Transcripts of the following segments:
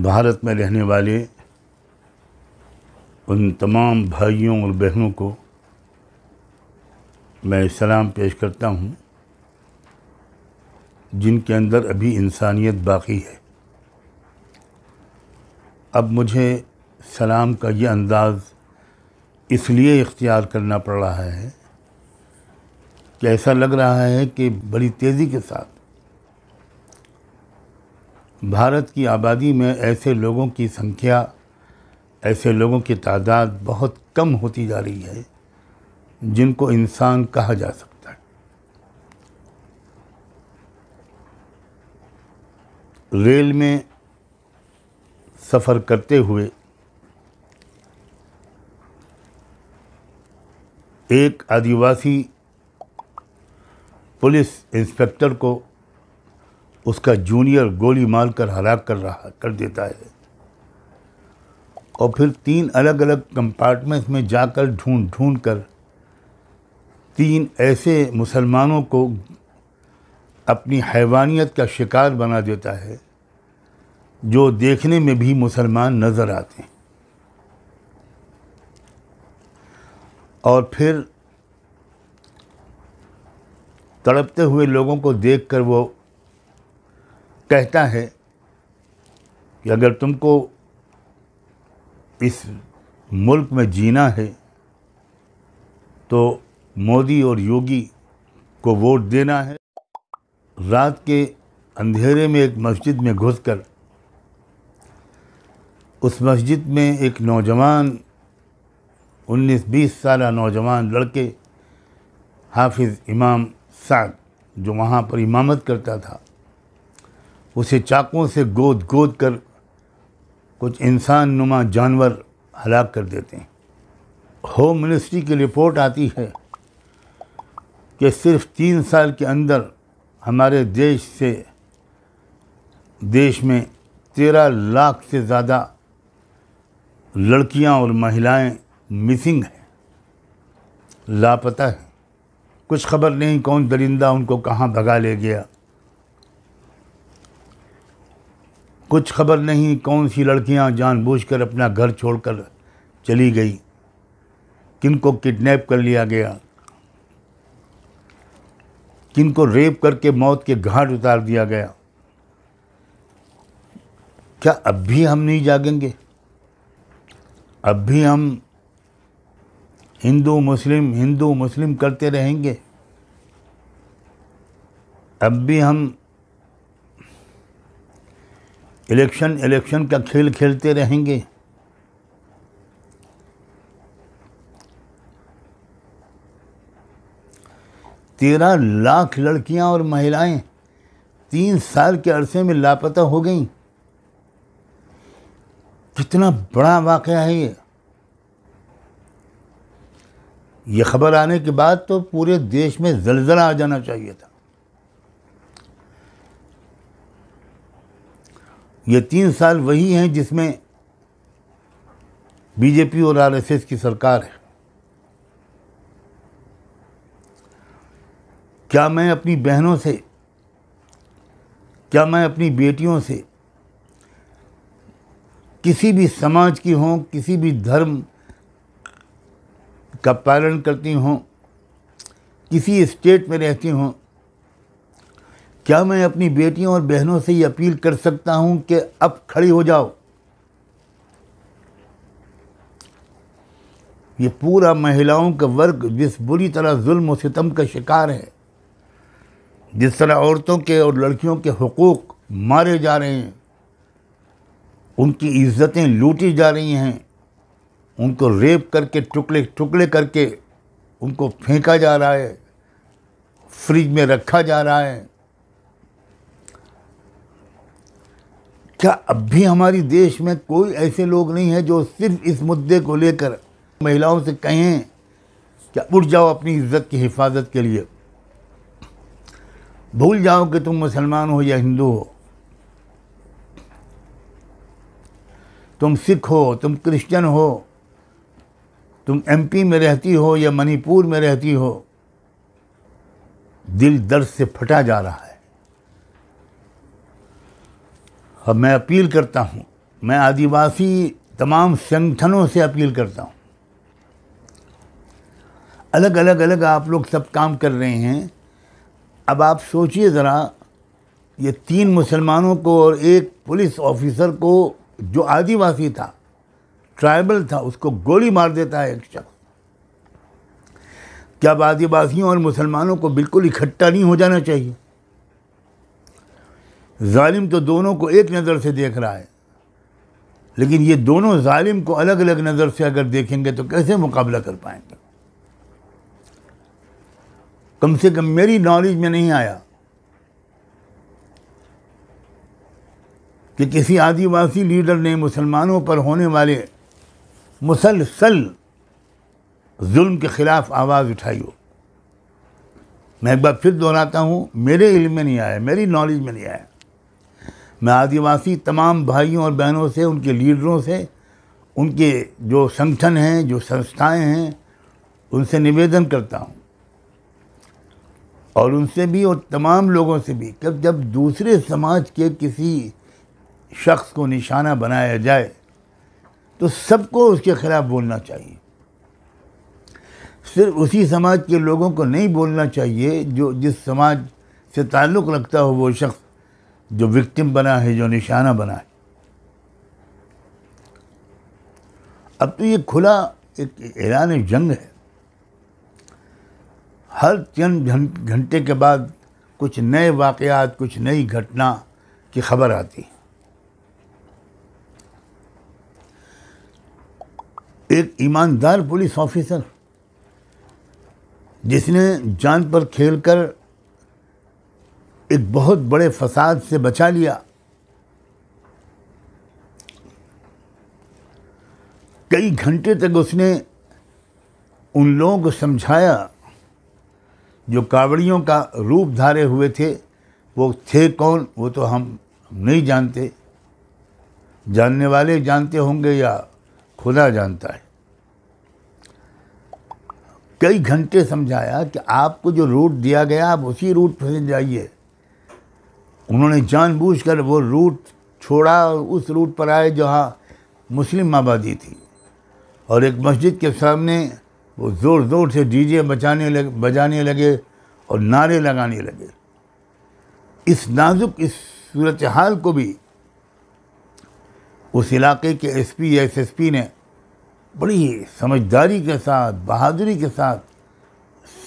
भारत में रहने वाले उन तमाम भाइयों और बहनों को मैं सलाम पेश करता हूँ जिनके अंदर अभी इंसानियत बाकी है अब मुझे सलाम का ये अंदाज़ इसलिए इख्तियार करना पड़ रहा है कि ऐसा लग रहा है कि बड़ी तेज़ी के साथ भारत की आबादी में ऐसे लोगों की संख्या ऐसे लोगों की तादाद बहुत कम होती जा रही है जिनको इंसान कहा जा सकता है रेल में सफ़र करते हुए एक आदिवासी पुलिस इंस्पेक्टर को उसका जूनियर गोली मार कर हलाक कर रहा कर देता है और फिर तीन अलग अलग कंपार्टमेंट्स में जाकर ढूंढ ढूंढ कर तीन ऐसे मुसलमानों को अपनी हैवानियत का शिकार बना देता है जो देखने में भी मुसलमान नज़र आते हैं और फिर तड़पते हुए लोगों को देखकर वो कहता है कि अगर तुमको इस मुल्क में जीना है तो मोदी और योगी को वोट देना है रात के अंधेरे में एक मस्जिद में घुसकर उस मस्जिद में एक नौजवान 19-20 साल नौजवान लड़के हाफिज़ इमाम साद जो वहाँ पर इमामत करता था उसे चाक़ों से गोद गोद कर कुछ इंसान नुमा जानवर हलाक कर देते हैं होम मिनिस्ट्री की रिपोर्ट आती है कि सिर्फ तीन साल के अंदर हमारे देश से देश में तेरह लाख से ज़्यादा लड़कियां और महिलाएं मिसिंग हैं लापता है कुछ खबर नहीं कौन दरिंदा उनको कहाँ भगा ले गया कुछ खबर नहीं कौन सी लड़कियां जानबूझकर अपना घर छोड़कर चली गई किन को किडनैप कर लिया गया किन को रेप करके मौत के घाट उतार दिया गया क्या अब भी हम नहीं जागेंगे अब भी हम हिंदू मुस्लिम हिंदू मुस्लिम करते रहेंगे अब भी हम इलेक्शन इलेक्शन का खेल खेलते रहेंगे तेरह लाख लड़कियां और महिलाएं तीन साल के अरसे में लापता हो गईं कितना बड़ा वाक़ है ये ये खबर आने के बाद तो पूरे देश में जलजला आ जाना चाहिए था ये तीन साल वही हैं जिसमें बीजेपी और आरएसएस की सरकार है क्या मैं अपनी बहनों से क्या मैं अपनी बेटियों से किसी भी समाज की हों किसी भी धर्म का पालन करती हों किसी स्टेट में रहती हों क्या मैं अपनी बेटियों और बहनों से ये अपील कर सकता हूँ कि अब खड़ी हो जाओ ये पूरा महिलाओं का वर्ग जिस बुरी तरह जुल्म सितम का शिकार है जिस तरह औरतों के और लड़कियों के हकूक़ मारे जा रहे हैं उनकी इज्जतें लूटी जा रही हैं उनको रेप करके टुकड़े टुकड़े करके उनको फेंका जा रहा है फ्रिज में रखा जा रहा है क्या अब भी हमारी देश में कोई ऐसे लोग नहीं हैं जो सिर्फ इस मुद्दे को लेकर महिलाओं से कहें कि उठ जाओ अपनी इज्जत की हिफाजत के लिए भूल जाओ कि तुम मुसलमान हो या हिंदू हो तुम सिख हो तुम क्रिश्चियन हो तुम एमपी में रहती हो या मणिपुर में रहती हो दिल दर्द से फटा जा रहा है और मैं अपील करता हूँ मैं आदिवासी तमाम संगठनों से अपील करता हूँ अलग अलग अलग आप लोग सब काम कर रहे हैं अब आप सोचिए ज़रा ये तीन मुसलमानों को और एक पुलिस ऑफिसर को जो आदिवासी था ट्राइबल था उसको गोली मार देता है एक शख्स क्या आदिवासियों और मुसलमानों को बिल्कुल इकट्ठा नहीं हो जाना चाहिए ालिम तो दोनों को एक नज़र से देख रहा है लेकिन ये दोनों ालिम को अलग अलग नज़र से अगर देखेंगे तो कैसे मुकाबला कर पाएंगे कम से कम मेरी नॉलेज में नहीं आया कि किसी आदिवासी लीडर ने मुसलमानों पर होने वाले मुसलसल जुल्म के ख़िलाफ़ आवाज़ उठाई हो मैं एक बार फिर दोहराता हूँ मेरे इल्म में नहीं आया मेरी नॉलेज में नहीं आया मैं आदिवासी तमाम भाइयों और बहनों से उनके लीडरों से उनके जो संगठन हैं जो संस्थाएं हैं उनसे निवेदन करता हूँ और उनसे भी और तमाम लोगों से भी कि जब दूसरे समाज के किसी शख्स को निशाना बनाया जाए तो सबको उसके ख़िलाफ़ बोलना चाहिए सिर्फ उसी समाज के लोगों को नहीं बोलना चाहिए जो जिस समाज से ताल्लुक़ रखता हो वो शख्स जो विक्टिम बना है जो निशाना बना है अब तो ये खुला एक ऐलान जंग है हर चंद घंटे के बाद कुछ नए वाकयात कुछ नई घटना की खबर आती है एक ईमानदार पुलिस ऑफिसर जिसने जान पर खेलकर एक बहुत बड़े फसाद से बचा लिया कई घंटे तक उसने उन लोगों को समझाया जो कावड़ियों का रूप धारे हुए थे वो थे कौन वो तो हम नहीं जानते जानने वाले जानते होंगे या खुदा जानता है कई घंटे समझाया कि आपको जो रूट दिया गया आप उसी रूट पर जाइए उन्होंने जानबूझकर वो रूट छोड़ा और उस रूट पर आए जहाँ मुस्लिम आबादी थी और एक मस्जिद के सामने वो ज़ोर ज़ोर से डीजे बचाने लगे बजाने लगे और नारे लगाने लगे इस नाजुक इस सूरत हाल को भी उस इलाके के एसपी या एसएसपी ने बड़ी समझदारी के साथ बहादुरी के साथ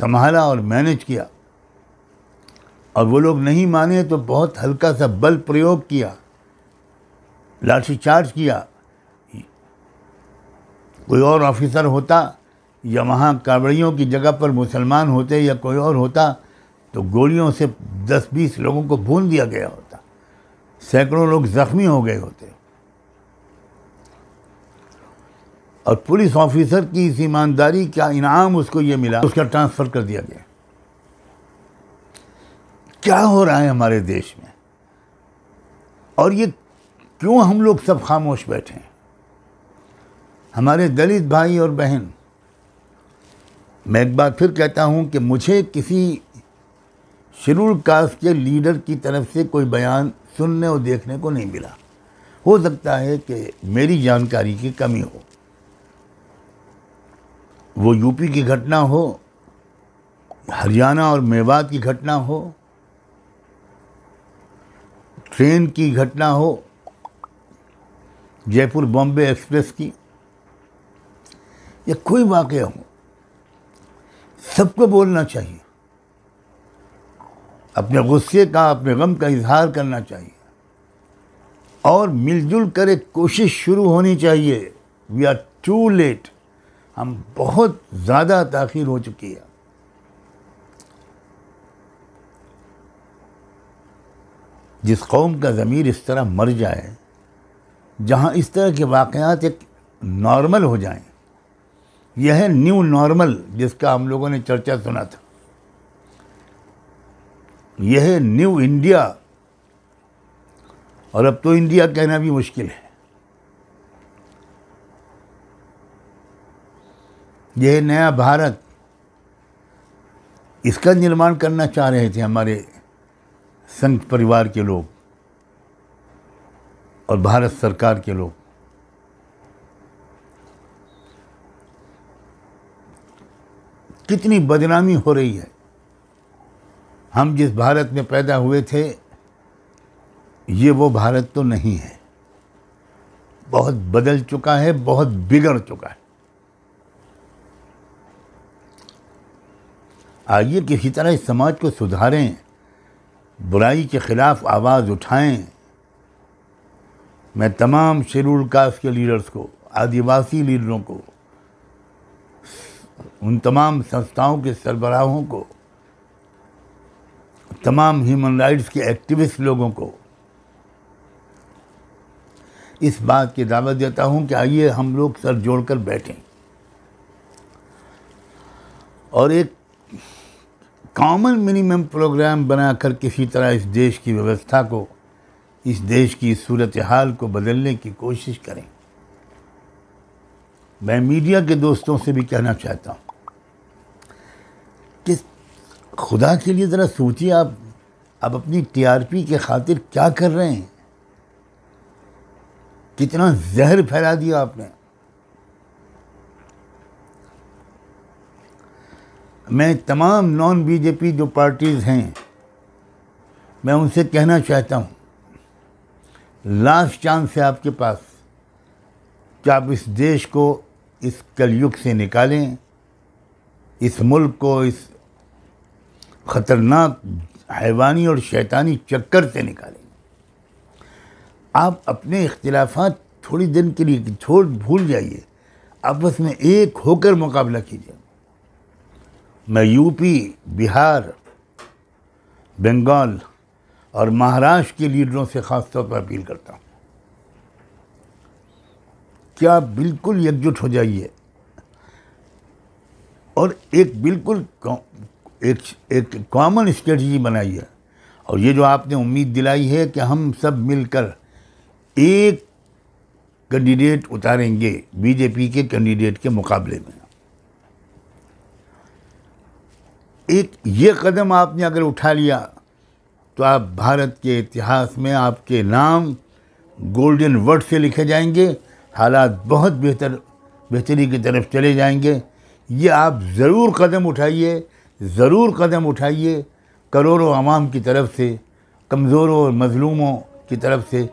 संभाला और मैनेज किया और वो लोग नहीं माने तो बहुत हल्का सा बल प्रयोग किया लाठीचार्ज किया कोई और ऑफिसर होता या वहाँ कावड़ियों की जगह पर मुसलमान होते या कोई और होता तो गोलियों से 10-20 लोगों को भून दिया गया होता सैकड़ों लोग ज़ख्मी हो गए होते और पुलिस ऑफिसर की इस ईमानदारी का इनाम उसको ये मिला उसका ट्रांसफ़र कर दिया गया क्या हो रहा है हमारे देश में और ये क्यों हम लोग सब खामोश बैठे हैं हमारे दलित भाई और बहन मैं एक बार फिर कहता हूँ कि मुझे किसी शेड्यूल कास्ट के लीडर की तरफ से कोई बयान सुनने और देखने को नहीं मिला हो सकता है कि मेरी जानकारी की कमी हो वो यूपी की घटना हो हरियाणा और मेवात की घटना हो ट्रेन की घटना हो जयपुर बॉम्बे एक्सप्रेस की या कोई वाक़ हो सबको बोलना चाहिए अपने गुस्से का अपने गम का इजहार करना चाहिए और मिलजुल कर एक कोशिश शुरू होनी चाहिए वी आर टू लेट हम बहुत ज़्यादा तखिर हो चुकी है जिस कौम का ज़मीर इस तरह मर जाए जहाँ इस तरह के वाक़ात एक नॉर्मल हो जाए यह है न्यू नॉर्मल जिसका हम लोगों ने चर्चा सुना था यह है न्यू इंडिया और अब तो इंडिया कहना भी मुश्किल है यह नया भारत इसका निर्माण करना चाह रहे थे हमारे संघ परिवार के लोग और भारत सरकार के लोग कितनी बदनामी हो रही है हम जिस भारत में पैदा हुए थे ये वो भारत तो नहीं है बहुत बदल चुका है बहुत बिगड़ चुका है आइए किसी तरह इस समाज को सुधारें बुराई के ख़िलाफ़ आवाज़ उठाएं मैं तमाम शेड्यूल कास्ट के लीडर्स को आदिवासी लीडरों को उन तमाम संस्थाओं के सरबराहों को तमाम ह्यूमन राइट्स के एक्टिविस्ट लोगों को इस बात की दावत देता हूं कि आइए हम लोग सर जोड़कर बैठें और एक कॉमन मिनिमम प्रोग्राम बनाकर किसी तरह इस देश की व्यवस्था को इस देश की सूरत हाल को बदलने की कोशिश करें मैं मीडिया के दोस्तों से भी कहना चाहता हूँ कि खुदा के लिए ज़रा सोचिए आप अब अपनी टीआरपी के खातिर क्या कर रहे हैं कितना जहर फैला दिया आपने मैं तमाम नॉन बीजेपी जो पार्टीज़ हैं मैं उनसे कहना चाहता हूँ लास्ट चांस है आपके पास कि आप इस देश को इस कलयुग से निकालें इस मुल्क को इस ख़तरनाक हैवानी और शैतानी चक्कर से निकालें आप अपने इख्तलाफात थोड़ी दिन के लिए छोड़ भूल जाइए आपस में एक होकर मुकाबला कीजिए मैं यूपी बिहार बंगाल और महाराष्ट्र के लीडरों से ख़ास तौर पर अपील करता हूँ क्या बिल्कुल एकजुट हो जाइए और एक बिल्कुल एक एक कॉमन स्ट्रेटजी बनाइए और ये जो आपने उम्मीद दिलाई है कि हम सब मिलकर एक कैंडिडेट उतारेंगे बीजेपी के कैंडिडेट के मुकाबले में एक ये कदम आपने अगर उठा लिया तो आप भारत के इतिहास में आपके नाम गोल्डन वर्ड से लिखे जाएंगे हालात बहुत बेहतर बेहतरी की तरफ चले जाएंगे ये आप ज़रूर कदम उठाइए ज़रूर कदम उठाइए करोड़ों आवाम की तरफ से कमज़ोरों और मजलूमों की तरफ से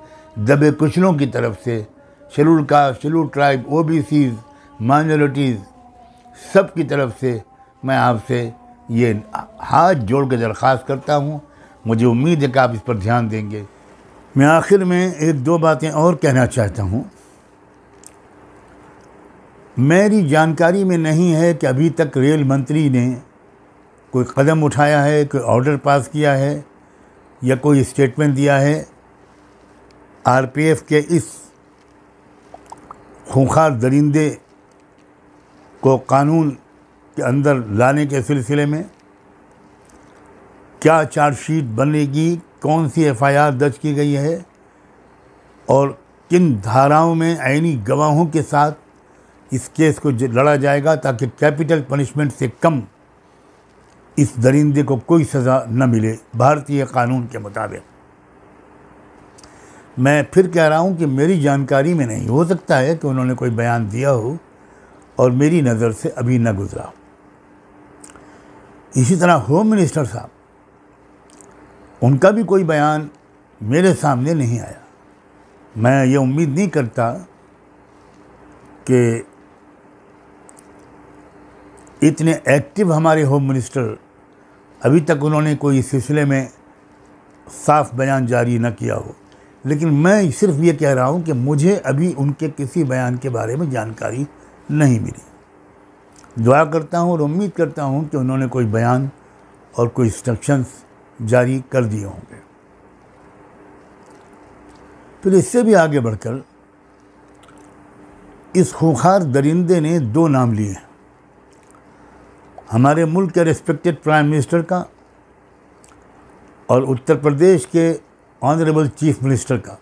दबे कुचलों की तरफ से शेलूल का शेलूल tribe O B Cs minorities सब की तरफ से मैं आपसे ये हाथ जोड़ के दरख्वास्त करता हूँ मुझे उम्मीद है कि आप इस पर ध्यान देंगे मैं आखिर में एक दो बातें और कहना चाहता हूँ मेरी जानकारी में नहीं है कि अभी तक रेल मंत्री ने कोई कदम उठाया है कोई ऑर्डर पास किया है या कोई स्टेटमेंट दिया है आरपीएफ के इस खूंखार दरिंदे को कानून के अंदर लाने के सिलसिले में क्या चार्जशीट बनेगी कौन सी एफआईआर दर्ज की गई है और किन धाराओं में आईनी गवाहों के साथ इस केस को लड़ा जाएगा ताकि कैपिटल पनिशमेंट से कम इस दरिंदे को कोई सज़ा न मिले भारतीय कानून के मुताबिक मैं फिर कह रहा हूँ कि मेरी जानकारी में नहीं हो सकता है कि उन्होंने कोई बयान दिया हो और मेरी नज़र से अभी न गुजरा हो इसी तरह होम मिनिस्टर साहब उनका भी कोई बयान मेरे सामने नहीं आया मैं ये उम्मीद नहीं करता कि इतने एक्टिव हमारे होम मिनिस्टर अभी तक उन्होंने कोई इस सिलसिले में साफ बयान जारी न किया हो लेकिन मैं सिर्फ ये कह रहा हूँ कि मुझे अभी उनके किसी बयान के बारे में जानकारी नहीं मिली दुआ करता हूँ और उम्मीद करता हूँ कि उन्होंने कोई बयान और कोई इंस्ट्रक्शंस जारी कर दिए होंगे फिर इससे भी आगे बढ़कर इस खूंखार दरिंदे ने दो नाम लिए हमारे मुल्क के रिस्पेक्टेड प्राइम मिनिस्टर का और उत्तर प्रदेश के ऑनरेबल चीफ मिनिस्टर का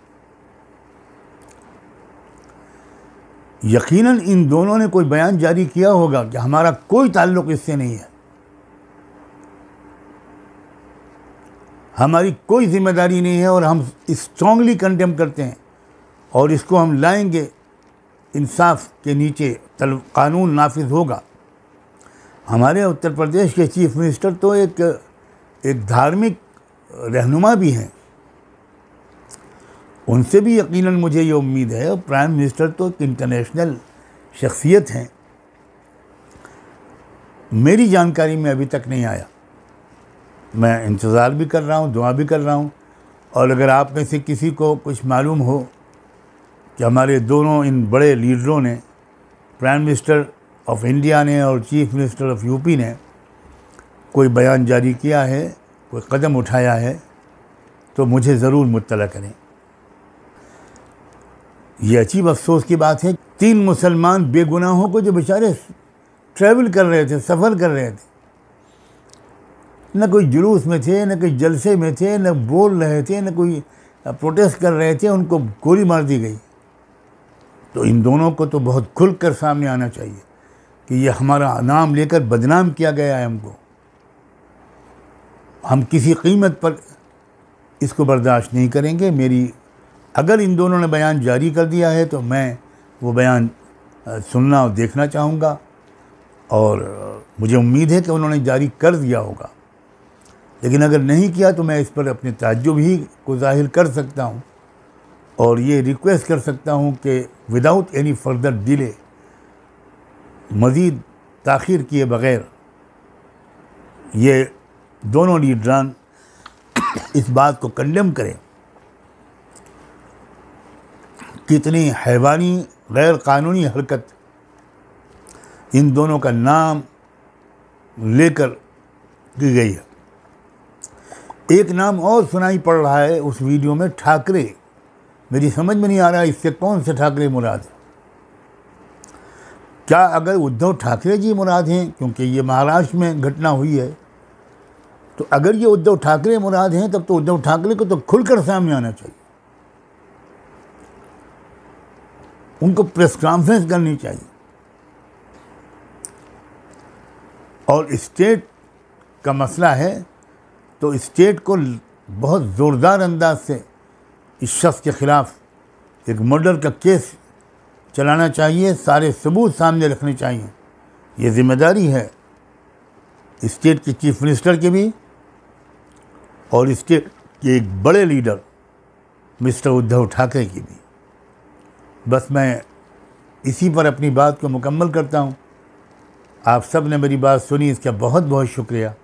यकीनन इन दोनों ने कोई बयान जारी किया होगा कि हमारा कोई ताल्लुक इससे नहीं है हमारी कोई जिम्मेदारी नहीं है और हम स्ट्रांगली कंडेम करते हैं और इसको हम लाएंगे इंसाफ के नीचे तल कानून नाफिज होगा हमारे उत्तर प्रदेश के चीफ मिनिस्टर तो एक एक धार्मिक रहनुमा भी हैं उनसे भी यकीनन मुझे ये उम्मीद है और प्राइम मिनिस्टर तो एक इंटरनेशनल शख्सियत हैं मेरी जानकारी में अभी तक नहीं आया मैं इंतज़ार भी कर रहा हूँ दुआ भी कर रहा हूँ और अगर आप में से किसी को कुछ मालूम हो कि हमारे दोनों इन बड़े लीडरों ने प्राइम मिनिस्टर ऑफ इंडिया ने और चीफ मिनिस्टर ऑफ यूपी ने कोई बयान जारी किया है कोई कदम उठाया है तो मुझे ज़रूर मुतला करें ये अजीब अफसोस की बात है तीन मुसलमान बेगुनाहों को जो बेचारे ट्रैवल कर रहे थे सफ़र कर रहे थे न कोई जुलूस में थे न कोई जलसे में थे न बोल रहे थे न कोई प्रोटेस्ट कर रहे थे उनको गोली मार दी गई तो इन दोनों को तो बहुत खुल कर सामने आना चाहिए कि ये हमारा नाम लेकर बदनाम किया गया है हमको हम किसी कीमत पर इसको बर्दाश्त नहीं करेंगे मेरी अगर इन दोनों ने बयान जारी कर दिया है तो मैं वो बयान सुनना और देखना चाहूँगा और मुझे उम्मीद है कि उन्होंने जारी कर दिया होगा लेकिन अगर नहीं किया तो मैं इस पर अपने ताजुब ही को जाहिर कर सकता हूँ और ये रिक्वेस्ट कर सकता हूँ कि विदाउट एनी फर्दर डिले मज़ीद तख़िर किए बगैर ये दोनों लीडरान इस बात को कंडेम करें कितनी हैवानी गैर कानूनी हरकत इन दोनों का नाम लेकर की गई है एक नाम और सुनाई पड़ रहा है उस वीडियो में ठाकरे मेरी समझ में नहीं आ रहा इससे कौन से ठाकरे मुराद हैं क्या अगर उद्धव ठाकरे जी मुराद हैं क्योंकि ये महाराष्ट्र में घटना हुई है तो अगर ये उद्धव ठाकरे मुराद हैं तब तो उद्धव ठाकरे को तो खुलकर सामने आना चाहिए उनको प्रेस कॉन्फ्रेंस करनी चाहिए और स्टेट का मसला है तो स्टेट को बहुत ज़ोरदार अंदाज से इस शख्स के ख़िलाफ़ एक मर्डर का केस चलाना चाहिए सारे सबूत सामने रखने चाहिए ये जिम्मेदारी है स्टेट के चीफ मिनिस्टर की भी और स्टेट के एक बड़े लीडर मिस्टर उद्धव ठाकरे की भी बस मैं इसी पर अपनी बात को मुकम्मल करता हूँ आप सब ने मेरी बात सुनी इसका बहुत बहुत शुक्रिया